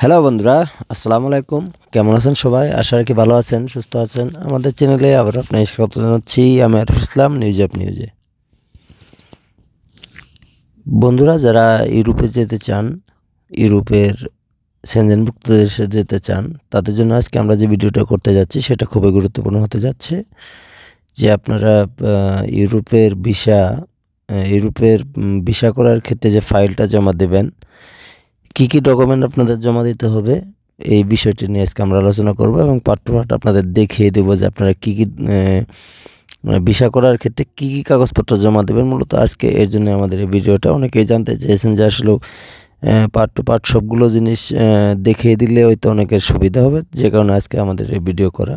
hello বন্ধুরা আসসালামু আলাইকুম কেমন আছেন সবাই আশা রাখি ভালো আছেন সুস্থ আছেন আমাদের চ্যানেলে আবার আপনার স্বাগত জানাচ্ছি আমি আরফ ইসলাম নিউজ অফ নিউজে বন্ধুরা যারা ইউরোপে যেতে চান ইউরোপের সেনজেনভুক্ত দেশে যেতে চান তাদের জন্য আজকে আমরা যে ভিডিওটা করতে যাচ্ছি সেটা খুবই গুরুত্বপূর্ণ হতে যাচ্ছে যে আপনারা ইউরোপের ভিসা ইউরোপের ভিসা করার ক্ষেত্রে যে ফাইলটা জমা দেবেন কি কি ডকুমেন্ট আপনাদের জমা দিতে হবে এই বিষয়টি নিয়ে আজকে আমরা আলোচনা করব এবং পাঠ আপনাদের দেখিয়ে দেবো যে আপনারা কী কী মানে ভিসা করার ক্ষেত্রে কী কী কাগজপত্র জমা দেবেন মূলত আজকে এর জন্য আমাদের এই ভিডিওটা অনেকেই জানতে চেয়েছেন যে আসলেও পার্ট টু পার্ট সবগুলো জিনিস দেখিয়ে দিলে হয়তো অনেকের সুবিধা হবে যে কারণে আজকে আমাদের এই ভিডিও করা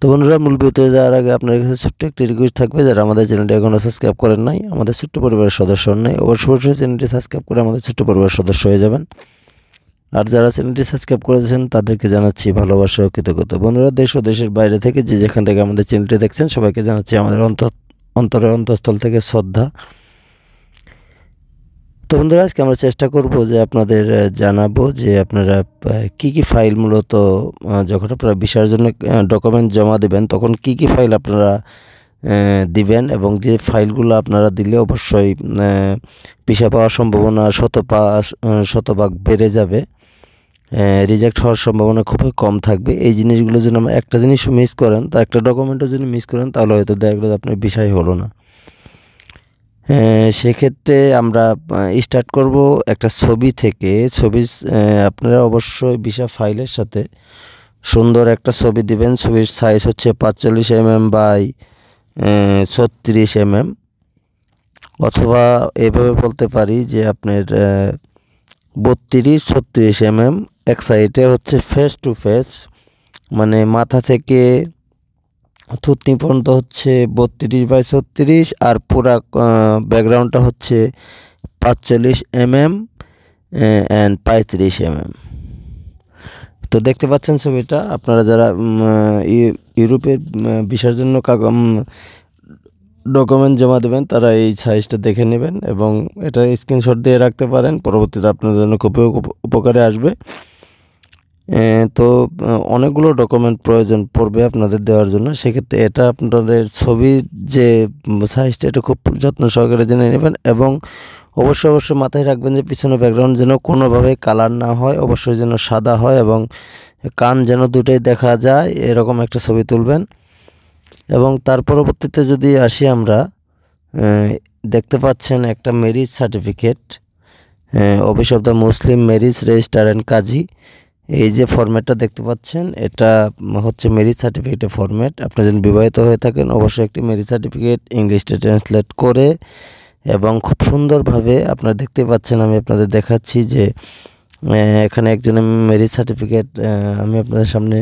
তো বন্ধুরা মূল ভিডিওতে যাওয়ার আগে আপনার কাছে ছোট্ট একটি রিকোয়েস্ট থাকবে যারা আমাদের চ্যানেলটি এখনও সাবস্ক্রাইব করেন নাই আমাদের ছোট্ট পরিবারের সদস্য নাই অবশ্য অবশ্যই চ্যানেলটি সাবস্ক্রাইব করে আমাদের ছোট্ট পরিবারের সদস্য হয়ে যাবেন আর যারা চ্যানেলটি সাবস্ক্রাইব করেছেন তাদেরকে জানাচ্ছি ভালোবাসা ও কৃতজ্ঞতা বন্ধুরা দেশ ও দেশের বাইরে থেকে যে যেখান থেকে আমাদের চ্যানেলটি দেখছেন সবাইকে জানাচ্ছি আমাদের অন্তর অন্তরে অন্তঃস্থল থেকে শ্রদ্ধা তো বন্ধুরা আজকে আমরা চেষ্টা করব যে আপনাদের জানাবো যে আপনারা কি কি ফাইল মূলত যখন আপনারা ভিসার জন্য ডকুমেন্ট জমা দেবেন তখন কি কি ফাইল আপনারা দিবেন এবং যে ফাইলগুলো আপনারা দিলে অবশ্যই পিসা পাওয়ার সম্ভাবনা শতপা শতভাগ বেড়ে যাবে রিজেক্ট হওয়ার সম্ভাবনা খুবই কম থাকবে এই জিনিসগুলো যদি আমরা একটা জিনিস মিস করেন তা একটা ডকুমেন্টও যদি মিস করেন তাহলে হয়তো দেখা গেলো আপনার বিষয় হলো না সেক্ষেত্রে আমরা স্টার্ট করব একটা ছবি থেকে ছবি আপনারা অবশ্যই বিশা ফাইলের সাথে সুন্দর একটা ছবি দিবেন ছবির সাইজ হচ্ছে পাঁচচল্লিশ এম এম বাই ছত্রিশ এম এম অথবা এভাবে বলতে পারি যে আপনার বত্রিশ ছত্রিশ এম এম এক সাইডে হচ্ছে ফেস টু ফেস মানে মাথা থেকে থুতনি পর্যন্ত হচ্ছে বত্রিশ বাই ছত্রিশ আর পুরা ব্যাকগ্রাউন্ডটা হচ্ছে পাঁচচল্লিশ এম এম অ্যান্ড পঁয়ত্রিশ এম এম তো দেখতে পাচ্ছেন ছবিটা আপনারা যারা ইউরোপের বিষয়ের জন্য ডকুমেন্ট জমা দেবেন তারা এই সাইজটা দেখে নেবেন এবং এটা স্ক্রিনশট দিয়ে রাখতে পারেন পরবর্তীতে আপনার জন্য খুবই উপকারে আসবে তো অনেকগুলো ডকুমেন্ট প্রয়োজন পড়বে আপনাদের দেওয়ার জন্য সেক্ষেত্রে এটা আপনাদের ছবির যে সাইজটা এটা খুব যত্ন সহকারে জেনে নেবেন এবং অবশ্যই অবশ্যই মাথায় রাখবেন যে পিছনে ব্যাকগ্রাউন্ড যেন কোনোভাবে কালার না হয় অবশ্যই যেন সাদা হয় এবং কান যেন দুটোই দেখা যায় এরকম একটা ছবি তুলবেন এবং তার পরবর্তীতে যদি আসি আমরা দেখতে পাচ্ছেন একটা marriage certificate office of the Muslim marriage registrar and Kazi এই যে ফর্মেটটা দেখতে পাচ্ছেন এটা হচ্ছে মেরিজ সার্টিফিকেটের ফর্ম্যাট আপনি যদি বিবাহিত হয়ে থাকেন অবশ্যই একটি মেরিজ সার্টিফিকেট ইংলিশে ট্রান্সলেট করে এবং খুব সুন্দরভাবে আপনারা দেখতে পাচ্ছেন আমি আপনাদের দেখাচ্ছি যে এখানে একজনের মেরিজ সার্টিফিকেট আমি আপনাদের সামনে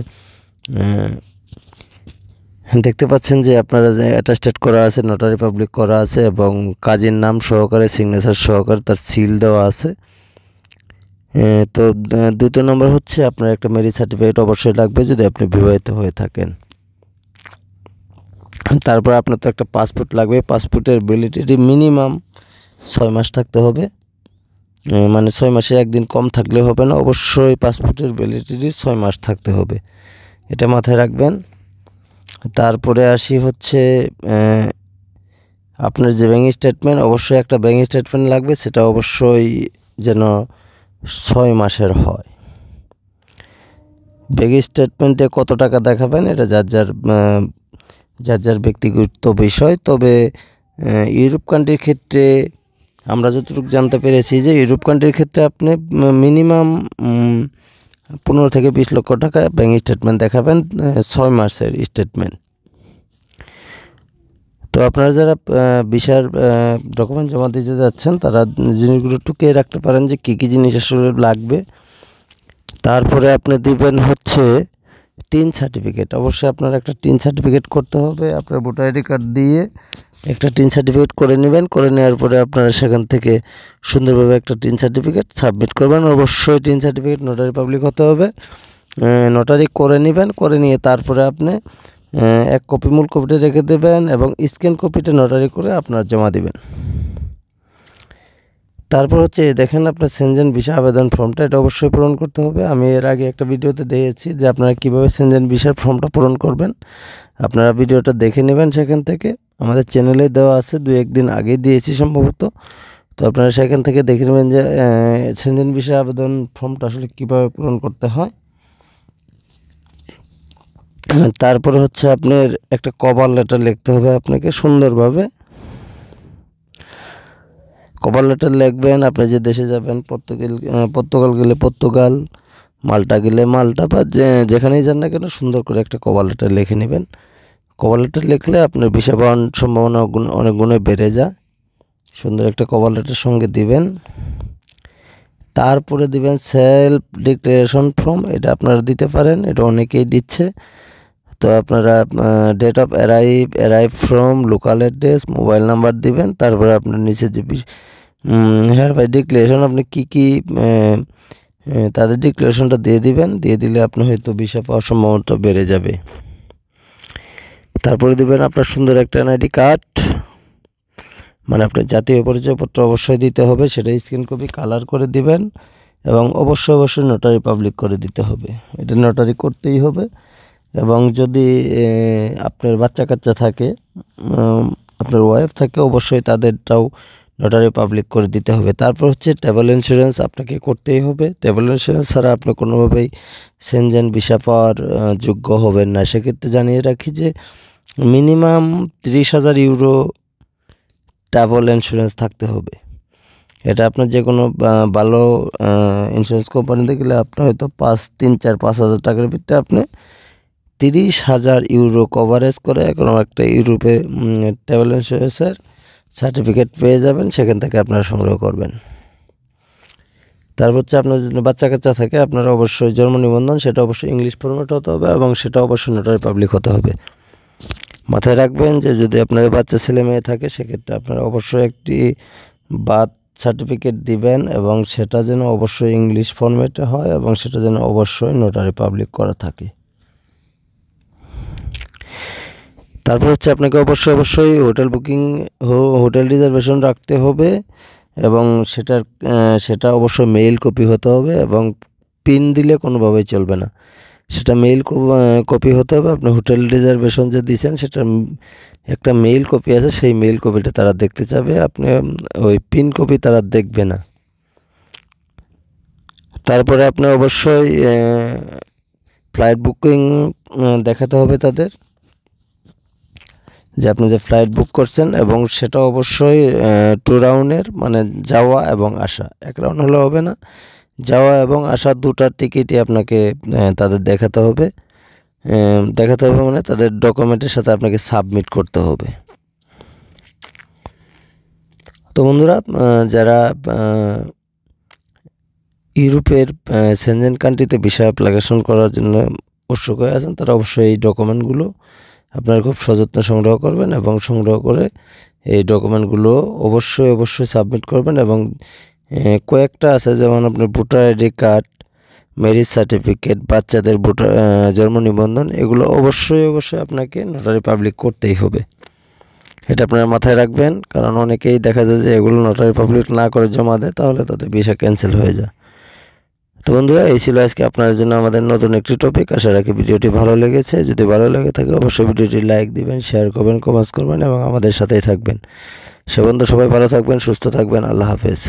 দেখতে পাচ্ছেন যে আপনারা অ্যাটাস্টেড করা আছে নোটারি পাবলিক করা আছে এবং কাজের নাম সহকারে সিগনেচার সহকারে তার সিল দেওয়া আছে তো দ্বিতীয় নম্বর হচ্ছে আপনার একটা ম্যারিজ সার্টিফিকেট অবশ্যই লাগবে যদি আপনি বিবাহিত হয়ে থাকেন তারপর আপনার তো একটা পাসপোর্ট লাগবে পাসপোর্টের ভ্যালিডিটি মিনিমাম ছয় মাস থাকতে হবে মানে ছয় মাসের একদিন কম থাকলে হবে না অবশ্যই পাসপোর্টের ভ্যালিডিটি ছয় মাস থাকতে হবে এটা মাথায় রাখবেন তারপরে আসি হচ্ছে আপনার যে ব্যাঙ্ক স্টেটমেন্ট অবশ্যই একটা ব্যাঙ্ক স্টেটমেন্ট লাগবে সেটা অবশ্যই যেন ছয় মাসের হয় ব্যাগ স্টেটমেন্টে কত টাকা দেখাবেন এটা যার যার যার যার ব্যক্তিগত বিষয় তবে ইউরোপ কান্ট্রির ক্ষেত্রে আমরা যতটুকু জানতে পেরেছি যে ইউরোপ কান্ট্রির ক্ষেত্রে আপনি মিনিমাম পনেরো থেকে বিশ লক্ষ টাকা ব্যাঙ্ক স্টেটমেন্ট দেখাবেন ছয় মাসের স্টেটমেন্ট তো আপনারা যারা বিষয়ের ডকুমেন্ট জমা দিতে যাচ্ছেন তারা জিনিসগুলো টুকিয়ে রাখতে পারেন যে কী কী জিনিস আসলে লাগবে তারপরে আপনি দিবেন হচ্ছে টিন সার্টিফিকেট অবশ্যই আপনার একটা টিন সার্টিফিকেট করতে হবে আপনার ভোটার আইডি কার্ড দিয়ে একটা টিন সার্টিফিকেট করে নেবেন করে নেওয়ার পরে আপনারা সেখান থেকে সুন্দরভাবে একটা টিন সার্টিফিকেট সাবমিট করবেন অবশ্যই টিন সার্টিফিকেট নোটারি পাবলিক হতে হবে নোটারি করে নেবেন করে নিয়ে তারপরে আপনি এক কপি মূল কপিটা রেখে দেবেন এবং স্ক্যান কপিটা নোটারি করে আপনার জমা দিবেন তারপর হচ্ছে দেখেন আপনার সেনজেন ভিসা আবেদন ফর্মটা এটা অবশ্যই পূরণ করতে হবে আমি এর আগে একটা ভিডিওতে দিয়েছি যে আপনারা কীভাবে সেনজেন ভিসার ফর্মটা পূরণ করবেন আপনারা ভিডিওটা দেখে নেবেন সেখান থেকে আমাদের চ্যানেলে দেওয়া আছে দু একদিন আগেই দিয়েছি সম্ভবত তো আপনারা সেখান থেকে দেখে নেবেন যে সেনজেন ভিসা আবেদন ফর্মটা আসলে কীভাবে পূরণ করতে হয় তারপর হচ্ছে আপনার একটা কভার লেটার লিখতে হবে আপনাকে সুন্দরভাবে কভার লেটার লিখবেন আপনি যে দেশে যাবেন পর্তুগাল পর্তুগাল গেলে পর্তুগাল মালটা গেলে মালটা বা যে যেখানেই যান না কেন সুন্দর করে একটা কভার লেটার লিখে নেবেন কভার লেটার লিখলে আপনার বিষা পাওয়ার সম্ভাবনা অনেক গুণে বেড়ে যায় সুন্দর একটা কভার লেটার সঙ্গে দিবেন তারপরে দিবেন সেলফ ডিক্লারেশন ফর্ম এটা আপনারা দিতে পারেন এটা অনেকেই দিচ্ছে তো আপনারা date of arrive arrive from local address mobile number দিবেন তারপরে আপনার নিচে যে হেয়ার বাই ডিক্লারেশন আপনি কী কী তাদের ডিক্লারেশনটা দিয়ে দিবেন দিয়ে দিলে আপনি হয়তো ভিসা পাওয়ার সম্ভাবনাটা বেড়ে যাবে তারপরে দিবেন আপনার সুন্দর একটা আইডি কার্ড মানে আপনার জাতীয় পরিচয়পত্র অবশ্যই দিতে হবে সেটা স্ক্রিন কপি কালার করে দিবেন এবং অবশ্যই অবশ্যই নোটারি পাবলিক করে দিতে হবে এটা নোটারি করতেই হবে এবং যদি আপনার বাচ্চা কাচ্চা থাকে আপনার ওয়াইফ থাকে অবশ্যই তাদেরটাও নোটারি পাবলিক করে দিতে হবে তারপর হচ্ছে ট্রাভেল ইন্স্যুরেন্স আপনাকে করতেই হবে ট্রাভেল ইন্স্যুরেন্স ছাড়া আপনি কোনোভাবেই সেনজেন ভিসা পাওয়ার যোগ্য হবেন না সেক্ষেত্রে জানিয়ে রাখি যে মিনিমাম তিরিশ হাজার ইউরো ট্রাভেল ইন্স্যুরেন্স থাকতে হবে এটা আপনার যে কোনো ভালো ইন্স্যুরেন্স কোম্পানিতে গেলে আপনার হয়তো পাঁচ তিন চার পাঁচ হাজার টাকার ভিতরে আপনি তিরিশ হাজার ইউরো কভারেজ করে এখন একটা ইউরোপে ট্রাভেল ইন্স্যুরেন্সের সার্টিফিকেট পেয়ে যাবেন সেখান থেকে আপনারা সংগ্রহ করবেন তারপর হচ্ছে আপনার বাচ্চা কাচ্চা থাকে আপনারা অবশ্যই জন্ম নিবন্ধন সেটা অবশ্যই ইংলিশ ফর্মেট হতে হবে এবং সেটা অবশ্যই নোটারি পাবলিক হতে হবে মাথায় রাখবেন যে যদি আপনাদের বাচ্চা ছেলে মেয়ে থাকে সেক্ষেত্রে আপনারা অবশ্যই একটি বার্থ সার্টিফিকেট দিবেন এবং সেটা যেন অবশ্যই ইংলিশ ফর্মেটে হয় এবং সেটা যেন অবশ্যই নোটারি পাবলিক করা থাকে তারপর হচ্ছে আপনাকে অবশ্যই অবশ্যই হোটেল বুকিং হোটেল রিজার্ভেশন রাখতে হবে এবং সেটার সেটা অবশ্যই মেইল কপি হতে হবে এবং পিন দিলে কোনোভাবেই চলবে না সেটা মেইল কপি হতে হবে আপনি হোটেল রিজার্ভেশন যে দিয়েছেন সেটা একটা মেইল কপি আছে সেই মেইল কপিটা তারা দেখতে চাবে আপনি ওই পিন কপি তারা দেখবে না তারপরে আপনি অবশ্যই ফ্লাইট বুকিং দেখাতে হবে তাদের যে আপনি যে ফ্লাইট বুক করছেন এবং সেটা অবশ্যই টু রাউন্ডের মানে যাওয়া এবং আসা এক রাউন্ড হলে হবে না যাওয়া এবং আসা দুটার টিকিটই আপনাকে তাদের দেখাতে হবে দেখাতে হবে মানে তাদের ডকুমেন্টের সাথে আপনাকে সাবমিট করতে হবে তো বন্ধুরা যারা ইউরোপের সেনজেন কান্ট্রিতে বিষয় অ্যাপ্লিকেশন করার জন্য উৎসুক হয়ে আছেন তারা অবশ্যই এই ডকুমেন্টগুলো আপনারা খুব সযত্ন সংগ্রহ করবেন এবং সংগ্রহ করে এই ডকুমেন্টগুলো অবশ্যই অবশ্যই সাবমিট করবেন এবং কয়েকটা আছে যেমন আপনার voter ID card marriage certificate বাচ্চাদের ভোটার জন্ম নিবন্ধন এগুলো অবশ্যই অবশ্যই আপনাকে নোটারি পাবলিক করতেই হবে এটা আপনারা মাথায় রাখবেন কারণ অনেকেই দেখা যায় যে এগুলো নোটারি পাবলিক না করে জমা দেয় তাহলে তাদের বিষয় ক্যান্সেল হয়ে যায় তো বন্ধুরা এই ছিল আজকে আপনার জন্য আমাদের নতুন একটি টপিক আশা রাখি ভিডিওটি ভালো লেগেছে যদি ভালো লেগে থাকে অবশ্যই ভিডিওটি লাইক দিবেন শেয়ার করবেন কমেন্টস করবেন এবং আমাদের সাথেই থাকবেন সে বন্ধু সবাই ভালো থাকবেন সুস্থ থাকবেন আল্লাহ হাফেজ